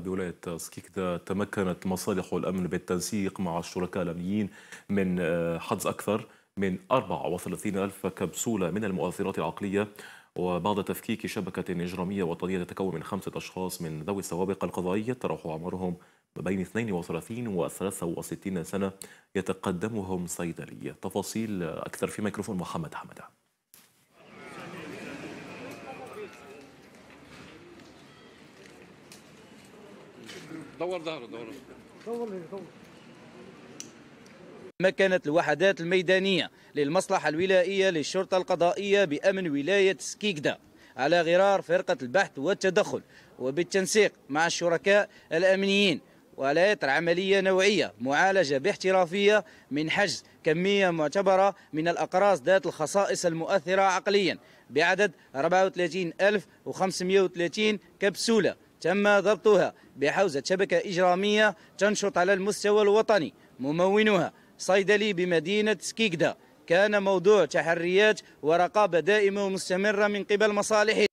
بولاية سكيكدا تمكنت مصالح الأمن بالتنسيق مع الشركاء الأمنيين من آه، حجز أكثر من 34 ألف كبسولة من المؤثرات العقلية وبعد تفكيك شبكة إجرامية وطنية تتكون من خمسة أشخاص من ذوي السوابق القضائية تراوح عمرهم بين 32 و 63 سنة يتقدمهم صيدلية تفاصيل آه، أكثر في ميكروفون محمد حمدان دور ظهره دور دور مكنت الوحدات الميدانية للمصلحة الولائية للشرطة القضائية بأمن ولاية سكيكدا على غرار فرقة البحث والتدخل وبالتنسيق مع الشركاء الأمنيين وعلى يطرح عملية نوعية معالجة باحترافية من حجز كمية معتبرة من الأقراص ذات الخصائص المؤثرة عقليا بعدد 34530 كبسولة تم ضبطها بحوزة شبكة إجرامية تنشط على المستوى الوطني ممونها صيدلي بمدينة سكيكدا كان موضوع تحريات ورقابة دائمة ومستمرة من قبل مصالحه